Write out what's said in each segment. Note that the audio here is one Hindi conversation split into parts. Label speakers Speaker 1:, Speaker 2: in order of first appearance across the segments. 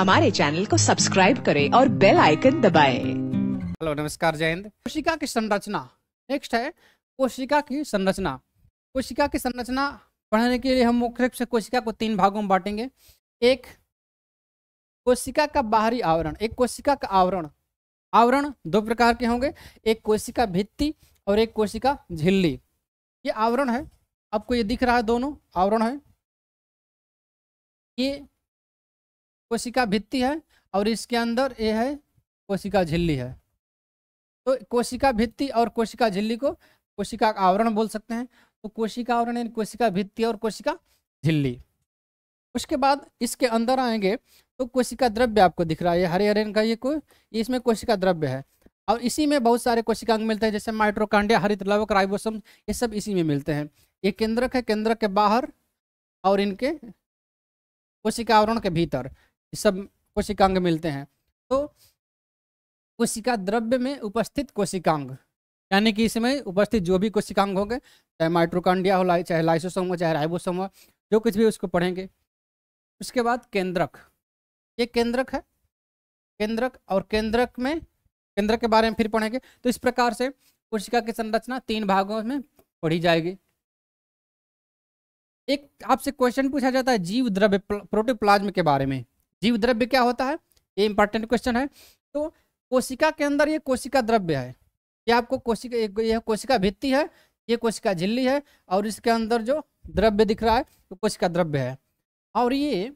Speaker 1: हमारे चैनल को सब्सक्राइब करें और बेल आइकन दबाएं। हेलो नमस्कार जयंत कोशिका की संरचना नेक्स्ट है कोशिका की संरचना कोशिका की संरचना पढ़ने के लिए हम मुख्य रूप से कोशिका को तीन भागों में बांटेंगे एक कोशिका का बाहरी आवरण एक कोशिका का आवरण आवरण दो
Speaker 2: प्रकार के होंगे एक कोशिका भित्ति और एक कोशिका झिल्ली ये आवरण है आपको ये दिख रहा है दोनों आवरण है ये कोशिका भित्ति है और इसके अंदर ये है कोशिका झिल्ली है
Speaker 1: तो कोशिका भित्ति और कोशिका झिल्ली को कोशिका आवरण बोल सकते हैं तो कोशिका आवरण यानी कोशिका भित्ति और कोशिका झिल्ली उसके बाद इसके अंदर आएंगे तो कोशिका द्रव्य आपको दिख रहा है हरे हरे का ये कोई इसमें कोशिका द्रव्य है और इसी में बहुत सारे कोशिका अंग मिलते हैं जैसे माइट्रोकांडिया हरित लवक राइबोसम ये सब इसी में मिलते हैं ये केंद्रक है केंद्रक के बाहर और इनके कोशिका आवरण के भीतर सब कोशिकांग मिलते हैं तो कोशिका द्रव्य में उपस्थित कोशिकांग यानी कि इसमें उपस्थित जो भी कोशिकांग होंगे चाहे माइट्रोकांडिया हो चाहे लाइसोसोम हो चाहे राइबोसोम हो जो कुछ भी उसको पढ़ेंगे उसके बाद केंद्रक ये केंद्रक है केंद्रक और केंद्रक में केंद्रक के बारे में फिर पढ़ेंगे तो इस प्रकार से कोशिका की संरचना तीन भागों में पढ़ी जाएगी एक आपसे क्वेश्चन पूछा जाता है जीव द्रव्य प्रोटोप्लाज्म के बारे में जीव द्रव्य क्या होता है ये इंपॉर्टेंट क्वेश्चन है तो कोशिका के अंदर ये कोशिका द्रव्य है ये आपको कोशिका यह कोशिका भित्ति है ये कोशिका झिल्ली है और इसके अंदर जो द्रव्य दिख रहा है तो कोशिका द्रव्य है और ये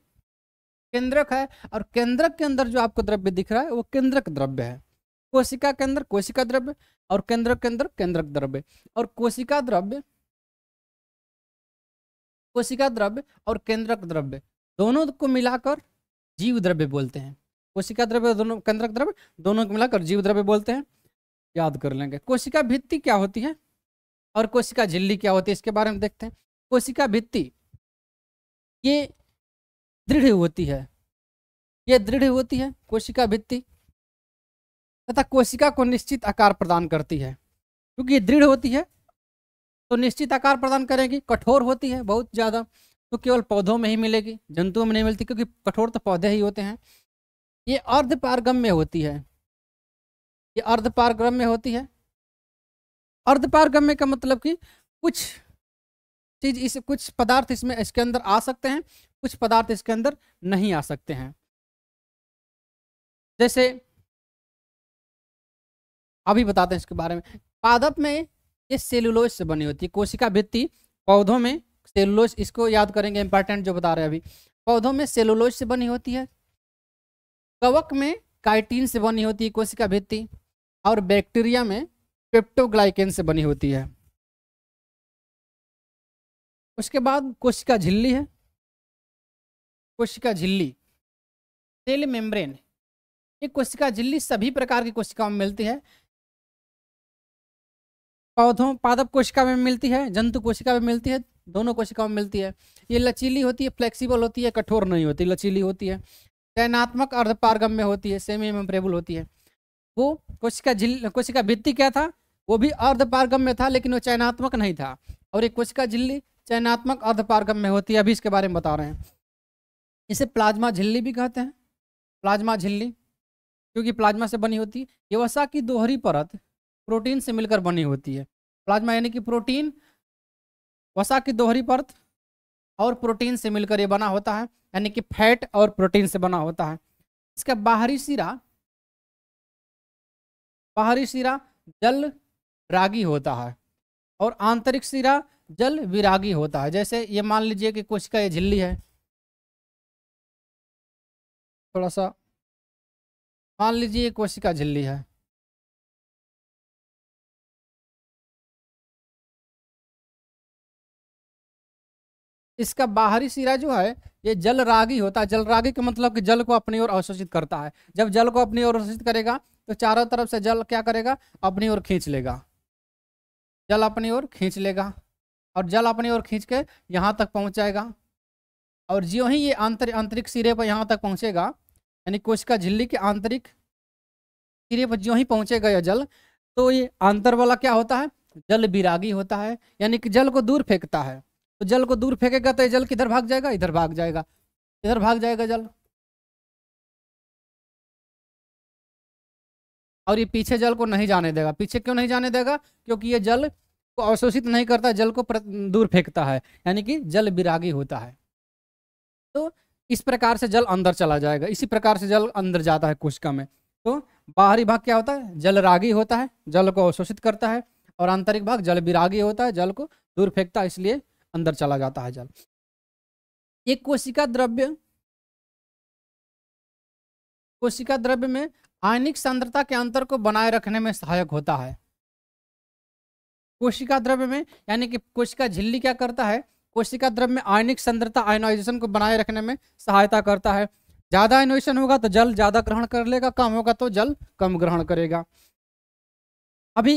Speaker 1: केंद्रक है और केंद्रक के अंदर जो आपको द्रव्य दिख रहा है वो केंद्रक द्रव्य है कोशिका के अंदर कोशिका द्रव्य और केंद्रक के अंदर केंद्रक द्रव्य और कोशिका द्रव्य कोशिका द्रव्य और केंद्रक द्रव्य दोनों को मिलाकर जीव द्रव्य बोलते हैं कोशिका द्रव्य और दोनों कंद्रक द्रव्य दोनों को मिलाकर जीव द्रव्य बोलते हैं याद कर लेंगे कोशिका भित्ति क्या होती है और कोशिका झिल्ली क्या होती है इसके बारे में
Speaker 2: देखते हैं कोशिका भित्ति ये दृढ़ होती है ये दृढ़ होती है कोशिका भित्ति तथा कोशिका को निश्चित आकार प्रदान करती है क्योंकि ये दृढ़ होती है तो निश्चित आकार प्रदान
Speaker 1: करेगी कठोर होती है बहुत ज़्यादा तो केवल पौधों में ही मिलेगी जंतुओं में नहीं मिलती क्योंकि कठोर
Speaker 2: तो पौधे ही होते हैं ये अर्ध पारगम में होती है ये अर्ध पारगम में होती है अर्ध पारगम्य का मतलब कि कुछ चीज इस कुछ पदार्थ इसमें इसके अंदर आ सकते हैं कुछ पदार्थ इसके अंदर नहीं आ सकते हैं जैसे अभी बताते हैं इसके बारे में पादप में ये सेलुलोज से बनी होती है कोशिका भित्ति
Speaker 1: पौधों में सेलुलोज इसको याद करेंगे इंपॉर्टेंट जो बता रहे हैं अभी पौधों में सेलुलोज से बनी
Speaker 2: होती है कवक में काइटीन से बनी होती है कोशिका भित्ति और बैक्टीरिया में पेप्टोग्लाइकेन से बनी होती है उसके बाद कोशिका झिल्ली है कोशिका झिल्ली सेल मेम्ब्रेन ये कोशिका झिल्ली सभी प्रकार की कोशिकाओं में मिलती है पौधों पादप कोशिका में मिलती है जंतु कोशिका में
Speaker 1: मिलती है दोनों कोशिकाओं में मिलती है ये लचीली होती है फ्लेक्सिबल होती है कठोर नहीं होती लचीली होती है चयनात्मक अर्धपारगम में होती है सेमी मेमोरेबल होती है वो कोशिका झिल कोशिका भित्ति क्या था वो भी अर्धपारगम में था लेकिन वो चयनात्मक नहीं था और ये कोशिका झिल्ली चयनात्मक अर्धपारगम में होती है अभी इसके बारे में बता रहे हैं इसे प्लाज्मा झिल्ली भी कहते हैं प्लाज्मा झिल्ली क्योंकि प्लाज्मा से बनी होती है ये वसा की दोहरी परत प्रोटीन से मिलकर बनी होती है प्लाज्मा यानी कि प्रोटीन वसा की दोहरी परत और प्रोटीन से मिलकर ये बना होता है यानी कि फैट और प्रोटीन से बना होता है इसका बाहरी सिरा बाहरी सिरा जल रागी होता है और आंतरिक सिरा जल
Speaker 2: विरागी होता है जैसे ये मान लीजिए कि कुछ का ये झिल्ली है थोड़ा सा मान लीजिए कोशिका झिल्ली है इसका बाहरी सिरा जो है ये जल रागी होता है जल रागी का
Speaker 1: मतलब कि जल को अपनी ओर अवशोषित करता है जब जल को अपनी ओर अवशोषित करेगा तो चारों तरफ से जल क्या करेगा अपनी ओर खींच लेगा जल अपनी ओर खींच लेगा और जल अपनी ओर खींच के यहाँ तक पहुँचाएगा और ज्यों ही ये आंतर आंतरिक सिरे पर यहाँ तक पहुँचेगा यानी कोशिका झिल्ली के आंतरिक सिरे पर ज्यों ही पहुँचेगा यह जल तो ये आंतर वाला क्या होता है जल विरागी होता है यानी कि जल को दूर फेंकता
Speaker 2: है तो जल को दूर फेंकेगा तो ये जल किधर भाग जाएगा इधर भाग जाएगा इधर भाग जाएगा जल और ये पीछे जल को नहीं जाने देगा पीछे क्यों नहीं जाने देगा क्योंकि ये जल को अवशोषित नहीं करता जल को दूर
Speaker 1: फेंकता है यानी कि जल विरागी होता है तो इस प्रकार से जल अंदर चला जाएगा इसी प्रकार से जल अंदर जाता है कोशिका में तो बाहरी भाग क्या होता है जल रागी होता है जल को अवशोषित करता है और आंतरिक भाग जल विरागी होता है जल को दूर फेंकता है इसलिए
Speaker 2: अंदर चला जाता है जल एक कोशिका द्रव्य कोशिका द्रव्य में आयनिक सांद्रता के अंतर को बनाए रखने में सहायक होता है कोशिका द्रव्य में यानी कि कोशिका झिल्ली क्या
Speaker 1: करता है कोशिका द्रव्य में आयनिक सांद्रता आयनाइजेशन को बनाए रखने में सहायता करता है ज्यादा आयनाइजेशन होगा तो जल ज्यादा ग्रहण कर लेगा कम होगा तो जल कम ग्रहण करेगा अभी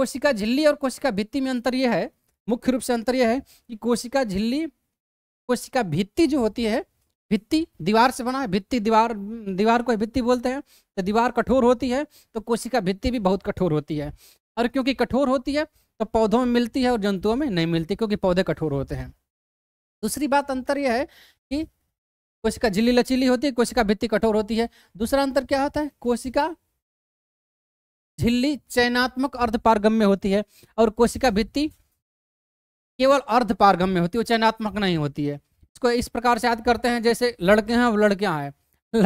Speaker 1: कोशिका झिल्ली और कोशिका भित्ति में अंतर यह है मुख्य रूप से अंतर यह है कि कोशिका झिल्ली कोशिका भित्ति जो होती है भित्ति दीवार से बना है भित्ति दीवार दीवार को भित्ति बोलते हैं तो दीवार कठोर होती है तो कोशिका भित्ति भी बहुत कठोर होती है और क्योंकि कठोर होती है तो पौधों में मिलती है और जंतुओं में नहीं मिलती क्योंकि पौधे कठोर होते हैं दूसरी बात अंतर यह है कि कोशिका झिल्ली लचीली होती है कोशिका भित्ति कठोर होती है दूसरा अंतर क्या होता है कोशिका झिल्ली चयनात्मक अर्धपारगम्य होती है और कोशिका भित्ति केवल अर्ध पारगम्य में होती है वो चयनात्मक नहीं होती है इसको इस प्रकार से याद करते हैं जैसे लड़के हैं वो लड़कियाँ हैं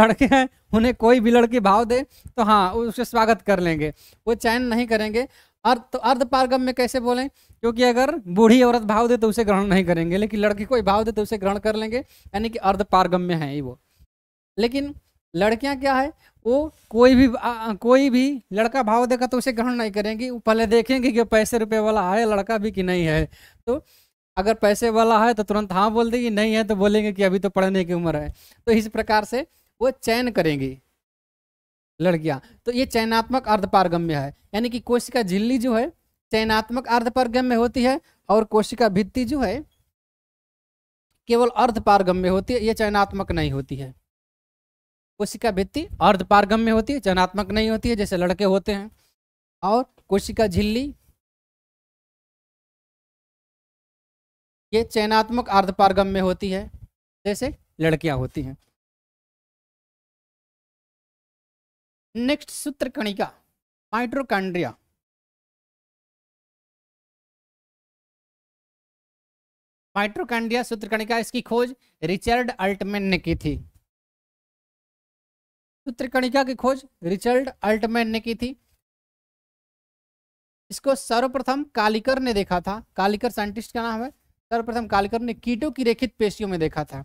Speaker 1: लड़के हैं उन्हें कोई भी लड़की भाव दे तो हाँ उसे स्वागत कर लेंगे वो चयन नहीं करेंगे अर्ध तो अर्ध पारगम में कैसे बोलें क्योंकि अगर बूढ़ी औरत भाव दे तो उसे ग्रहण नहीं करेंगे लेकिन लड़की कोई भाव दे तो उसे ग्रहण कर लेंगे यानी कि अर्ध पारगम में है ही वो लेकिन लड़कियां क्या है वो कोई भी आ, कोई भी लड़का भाव देगा तो उसे ग्रहण नहीं करेंगे पहले देखेंगे कि पैसे रुपए वाला है लड़का भी कि नहीं है तो अगर पैसे वाला है तो तुरंत हाँ बोल देगी नहीं है तो बोलेंगे कि अभी तो पढ़ने की उम्र है तो इस प्रकार से वो चयन करेंगी लड़कियाँ तो ये चयनात्मक अर्धपारगम्य है यानी कि कोशिका झिल्ली जो है चयनात्मक अर्धपारगम्य होती है और कोशिका भित्ति जो है केवल अर्धपारगम्य होती है ये चयनात्मक नहीं होती है
Speaker 2: कोशिका भित्ति अर्धपारगम में होती है चयनात्मक नहीं होती है जैसे लड़के होते हैं और कोशिका झिल्ली ये चयनात्मक अर्धपारगम में होती है जैसे लड़कियां होती हैं नेक्स्ट सूत्र कणिका माइट्रोकांड्रिया माइट्रोकांड्रिया सूत्रकणिका इसकी खोज रिचर्ड अल्टमैन ने की थी त्रिकणिका की खोज रिचर्ड अल्टमैन ने की थी इसको सर्वप्रथम कालिकर ने देखा था कालिकर साइंटिस्ट का नाम
Speaker 1: है सर्वप्रथम कालिकर ने कीटों की रेखित पेशियों में देखा था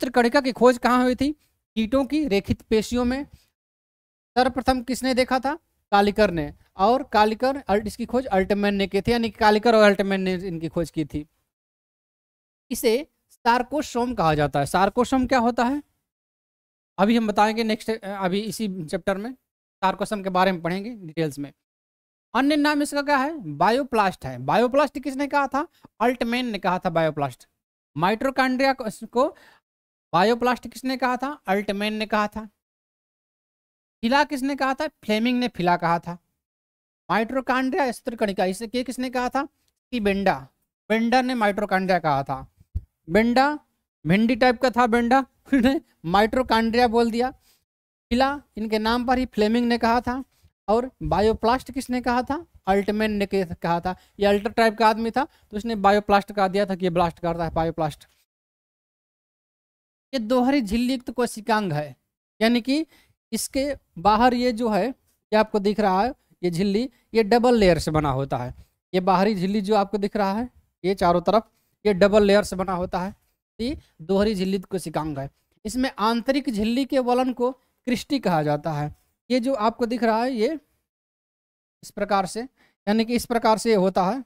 Speaker 1: त्रिकणिका की खोज कहाँ हुई थी कीटों की रेखित पेशियों में सर्वप्रथम किसने देखा था कालिकर ने और कालिकर इसकी खोज अल्टमैन ने की थी यानी कालिकर और अल्टमैन ने इनकी खोज की थी इसे सार्कोसोम कहा जाता है सार्कोसोम क्या होता है अभी हम बताएंगे नेक्स्ट अभी इसी चैप्टर में चार क्वेश्चन के बारे में पढ़ेंगे डिटेल्स में अन्य नाम इसका क्या है बायोप्लास्ट है बायोप्लास्ट किसने कहा था अल्टमैन ने कहा था बायोप्लास्ट माइट्रोकांड्रिया को बायोप्लास्ट किसने कहा था अल्टमैन ने कहा था फिला किसने कहा था फ्लेमिंग ने फिला कहा था माइट्रोकांड्रिया स्त्रीकणिका इसे के किसने कहा था कि बेंडा बेंडा ने माइट्रोकांड्रिया कहा था बेंडा भिंडी टाइप का था बेंडा ने माइट्रोकांड्रिया बोल दिया किला इनके नाम पर ही फ्लेमिंग ने कहा था और बायोप्लास्ट किसने कहा था अल्टमेन ने कहा था ये अल्टर टाइप का आदमी था तो उसने बायोप्लास्ट कहा दिया था कि ये ब्लास्ट करता है बायोप्लास्ट ये दोहरी झिल्लिक्त कोशिकांग है यानी कि इसके बाहर ये जो है ये आपको दिख रहा है ये झिल्ली ये डबल लेयर से बना होता है ये बाहरी झिल्ली जो आपको दिख रहा है ये चारों तरफ ये डबल लेयर से बना होता है ये दोहरी झिल्ली कोशिकांग है इसमें आंतरिक झिल्ली के वलन को क्रिस्टी कहा जाता है ये जो आपको दिख रहा है ये इस प्रकार से यानी कि इस प्रकार से होता है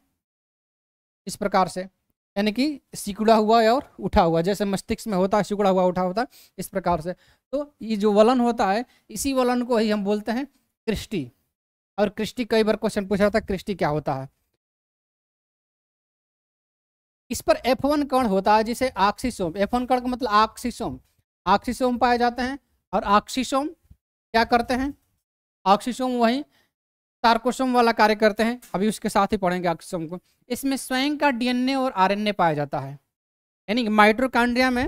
Speaker 1: इस प्रकार से यानी कि सिकुड़ा हुआ है और उठा हुआ जैसे मस्तिष्क में होता है सिकुड़ा हुआ उठा होता है इस प्रकार से तो ये जो वलन होता है इसी वलन को ही हम बोलते हैं क्रिस्टी और क्रिस्टी कई बार क्वेश्चन पूछा जाता है क्रिस्टी क्या होता है इस पर वन कण होता है जिसे एफ वन कण का मतलब आक्सीसोम ऑक्सीसोम पाए जाते हैं और ऑक्सीसोम क्या करते हैं ऑक्सीसोम वही तारकोसोम वाला कार्य करते हैं अभी उसके साथ ही पढ़ेंगे ऑक्सीसोम को इसमें स्वयं का डीएनए और आरएनए पाया जाता है यानी कि माइट्रोकांड्रिया में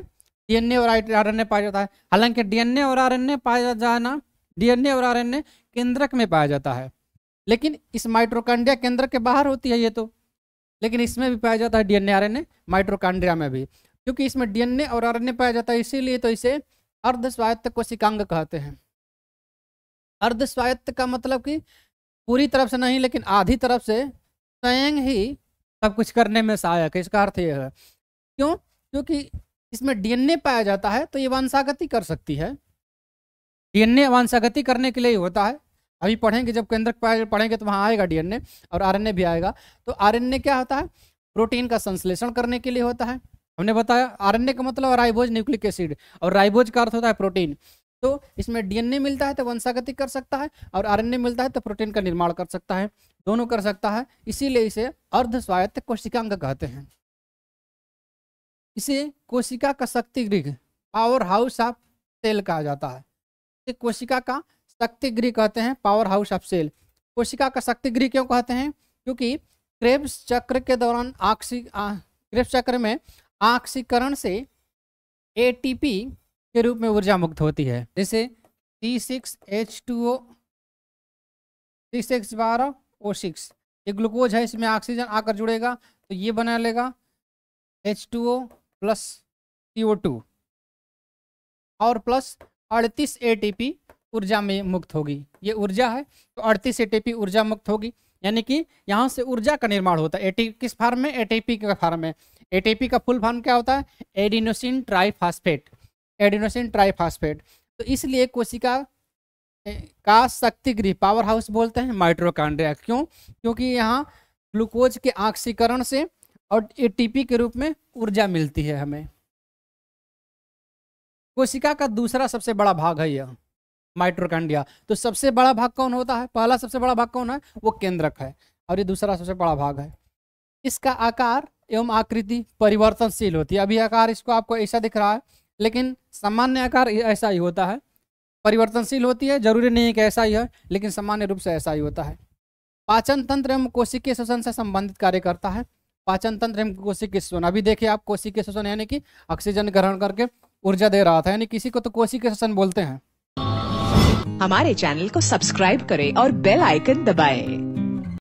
Speaker 1: डीएनए और आरएनए पाया जाता है हालांकि डीएनए और आरएनए पाया जाना डीएनए और आरएनए केंद्रक में पाया जाता है लेकिन इस माइट्रोकांड्रिया केंद्रक के बाहर होती है ये तो लेकिन इसमें भी पाया जाता है डीएनए आरएनए माइट्रोकांड्रिया में भी क्योंकि इसमें डीएनए और आरएनए पाया जाता है इसीलिए तो इसे अर्ध स्वायत्त कोशिकांग कहते हैं अर्ध स्वायत्त का मतलब कि पूरी तरफ से नहीं लेकिन आधी तरफ से स्वयं ही सब कुछ करने में सहायक है इसका अर्थ यह है क्यों क्योंकि इसमें डीएनए पाया जाता है तो ये वंशागति कर सकती है डीएनए वंशागति करने के लिए ही होता है अभी पढ़ेंगे जब केंद्र पढ़ेंगे तो वहाँ आएगा डीएनए और आरएनए भी आएगा तो आरएनए क्या होता है प्रोटीन का संश्लेषण करने के लिए होता है हमने बताया आरएनए का मतलब राइबोज न्यूक्लिक एसिड और राइबोज का अर्थ होता है प्रोटीन तो इसमें डीएनए मिलता है तो वंशागति कर सकता है और आरएनए मिलता है तो प्रोटीन का निर्माण कर सकता है दोनों कर सकता है इसीलिए इसे अर्ध स्वायत्त कोशिकांग कहते हैं इसे कोशिका का शक्ति गृह पावर हाउस ऑफ सेल कहा जाता है इसे कोशिका का शक्ति गृह कहते हैं पावर हाउस ऑफ सेल कोशिका का शक्ति गृह क्यों कहते हैं क्योंकि क्रेब्स चक्र के दौरान ऑक्सी क्रेब्स चक्र में ऑक्सीकरण से एटीपी के रूप में ऊर्जा मुक्त होती है जैसे T six H two O six बारह ओ सिक्स ये ग्लूकोज है इसमें ऑक्सीजन आकर जुड़ेगा तो ये बना लेगा
Speaker 2: H two O plus C O two और प्लस अड़तीस ए टी पी ऊर्जा में मुक्त होगी ये ऊर्जा है तो अड़तीस ए टी
Speaker 1: पी ऊर्जा मुक्त होगी यानी कि यहाँ से ऊर्जा का निर्माण होता है ए टी किस फार्म में ए टी पी के फार्म में एटीपी का फुल फॉर्म क्या होता है एडिनोसिन ट्राइफास्फेट एडिनोसिन ट्राइफास्फेट तो इसलिए कोशिका का शक्ति गृह पावर हाउस बोलते हैं माइट्रोकांड्रिया क्यों क्योंकि यहाँ ग्लूकोज के ऑक्सीकरण से और एटीपी के रूप में ऊर्जा मिलती है हमें कोशिका का दूसरा सबसे बड़ा भाग है यह माइट्रोकांडिया तो सबसे बड़ा भाग कौन होता है पहला सबसे बड़ा भाग कौन है वो केंद्रक है और ये दूसरा सबसे बड़ा भाग है इसका आकार एवं आकृति परिवर्तनशील होती है अभी आकार इसको आपको ऐसा दिख रहा है लेकिन सामान्य आकार ऐसा ही होता है परिवर्तनशील होती है जरूरी नहीं है कि ऐसा ही है लेकिन सामान्य रूप से ऐसा ही होता है पाचन तंत्र एवं कोशिकीय शोषण से संबंधित कार्य करता है पाचन तंत्र एवं कोशिकीय शोषण अभी देखिए आप कोशिकीय शोषण यानी कि ऑक्सीजन ग्रहण करके ऊर्जा दे रहा था यानी किसी को तो कोशिकीय
Speaker 2: श्वसन बोलते हैं हमारे चैनल को सब्सक्राइब करें और बेल आइकन दबाएं।